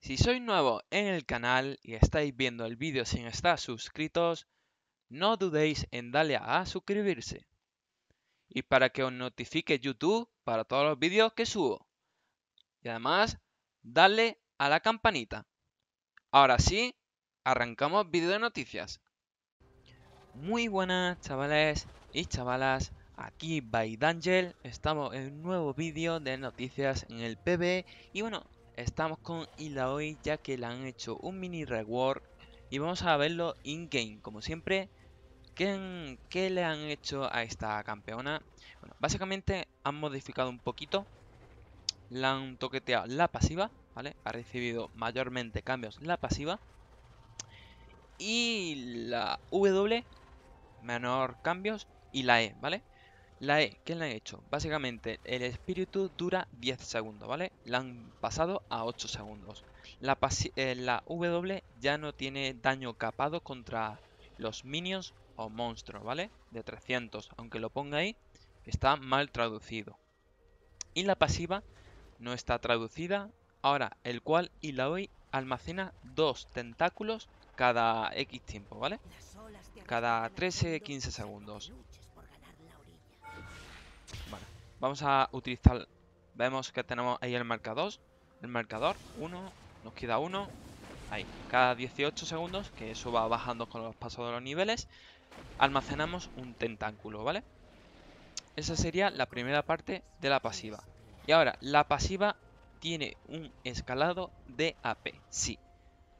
Si sois nuevo en el canal y estáis viendo el vídeo sin estar suscritos, no dudéis en darle a suscribirse. Y para que os notifique YouTube para todos los vídeos que subo. Y además, darle a la campanita. Ahora sí, arrancamos vídeo de noticias. Muy buenas chavales, y chavalas, aquí by estamos en un nuevo vídeo de noticias en el PB y bueno, estamos con hoy ya que le han hecho un mini reward y vamos a verlo in-game, como siempre, ¿qué, le han hecho a esta campeona? Bueno, básicamente han modificado un poquito, la han toqueteado la pasiva, ¿vale? Ha recibido mayormente cambios la pasiva y la W menor cambios y la E, ¿vale? La E, ¿qué le han hecho? Básicamente, el espíritu dura 10 segundos, ¿vale? La han pasado a 8 segundos. La, eh, la W ya no tiene daño capado contra los minions o monstruos, ¿vale? De 300, aunque lo ponga ahí, está mal traducido. Y la pasiva no está traducida, ahora el cual y la hoy almacena dos tentáculos cada X tiempo, ¿vale? cada 13-15 segundos. vamos a utilizar... Vemos que tenemos ahí el marcador. El marcador, uno, nos queda uno. Ahí, cada 18 segundos, que eso va bajando con los pasos de los niveles, almacenamos un tentáculo, ¿vale? Esa sería la primera parte de la pasiva. Y ahora, la pasiva tiene un escalado de AP, sí.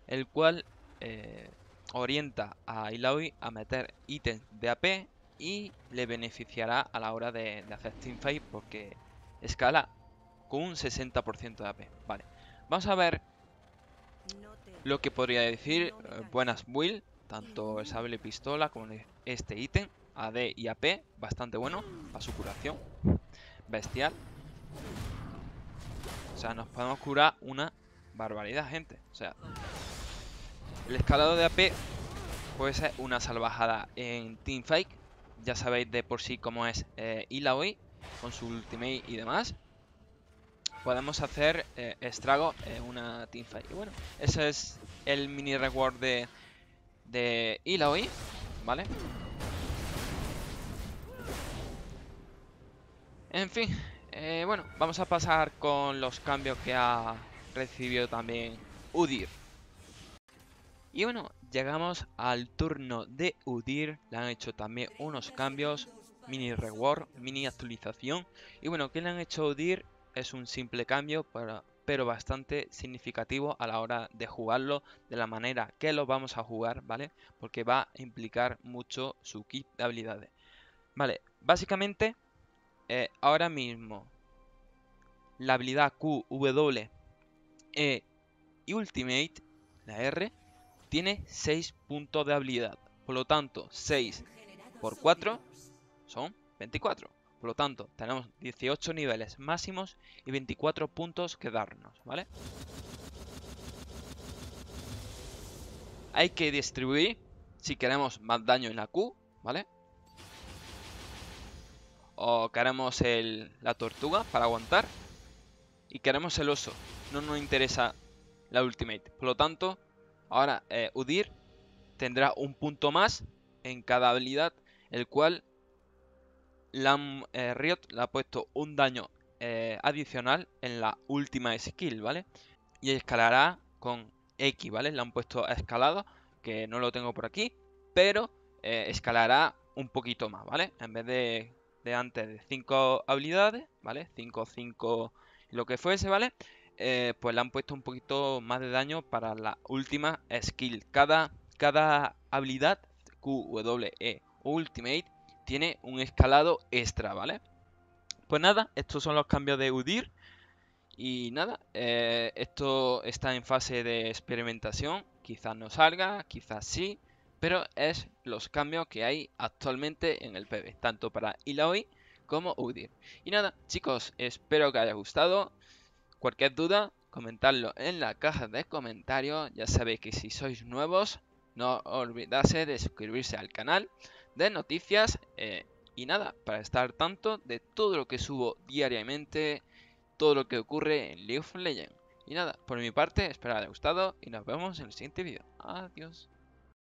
El cual... Eh, orienta a Illaoi a meter ítems de AP y le beneficiará a la hora de, hacer team fight porque escala con un 60% de AP. Vale, vamos a ver lo que podría decir eh, buenas build, tanto el sable pistola como este ítem, AD y AP, bastante bueno para su curación, bestial. O sea, nos podemos curar una barbaridad, gente. O sea, el escalado de AP puede ser una salvajada en teamfake Ya sabéis de por sí cómo es eh, con su ultimate y demás. Podemos hacer eh, estrago en una teamfight. Y bueno, ese es el mini reward de, de ¿vale? En fin, eh, bueno, vamos a pasar con los cambios que ha recibido también Udir. Y bueno, llegamos al turno de Udir. Le han hecho también unos cambios. Mini reward, mini actualización. Y bueno, ¿qué le han hecho a Udir? Es un simple cambio, pero bastante significativo a la hora de jugarlo. De la manera que lo vamos a jugar, ¿vale? Porque va a implicar mucho su kit de habilidades. Vale, básicamente, eh, ahora mismo, la habilidad Q, W, E eh, y Ultimate, la R, tiene 6 puntos de habilidad. Por lo tanto, 6 por 4 son 24. Por lo tanto, tenemos 18 niveles máximos y 24 puntos que darnos, ¿vale? Hay que distribuir si queremos más daño en la Q, ¿vale? O queremos el, la tortuga para aguantar. Y queremos el oso. No nos interesa la ultimate. Por lo tanto, Ahora, eh, Udir tendrá un punto más en cada habilidad, el cual mm, eh, Riot le ha puesto un daño eh, adicional en la última skill, ¿vale? Y escalará con X, ¿vale? Le han puesto escalado, que no lo tengo por aquí, pero escalará un poquito más, ¿vale? En vez de, de antes de 5 habilidades, ¿vale? 5, 5, lo que fuese, ¿vale? Eh, pues le han puesto un poquito más de daño para la última skill. Cada, cada habilidad QWE Ultimate tiene un escalado extra, ¿vale? Pues nada, estos son los cambios de UDIR. Y nada, eh, esto está en fase de experimentación. Quizás no salga, quizás sí. Pero es los cambios que hay actualmente en el pv tanto para Illaoi como UDIR. Y nada, chicos, espero que haya gustado. Cualquier duda, comentadlo en la caja de comentarios. Ya sabéis que si sois nuevos, no olvidarse de suscribirse al canal de noticias. Eh, y nada, para estar tanto de todo lo que subo diariamente, todo lo que ocurre en League of Legends. Y nada, por mi parte, espero que haya gustado y nos vemos en el siguiente vídeo. Adiós.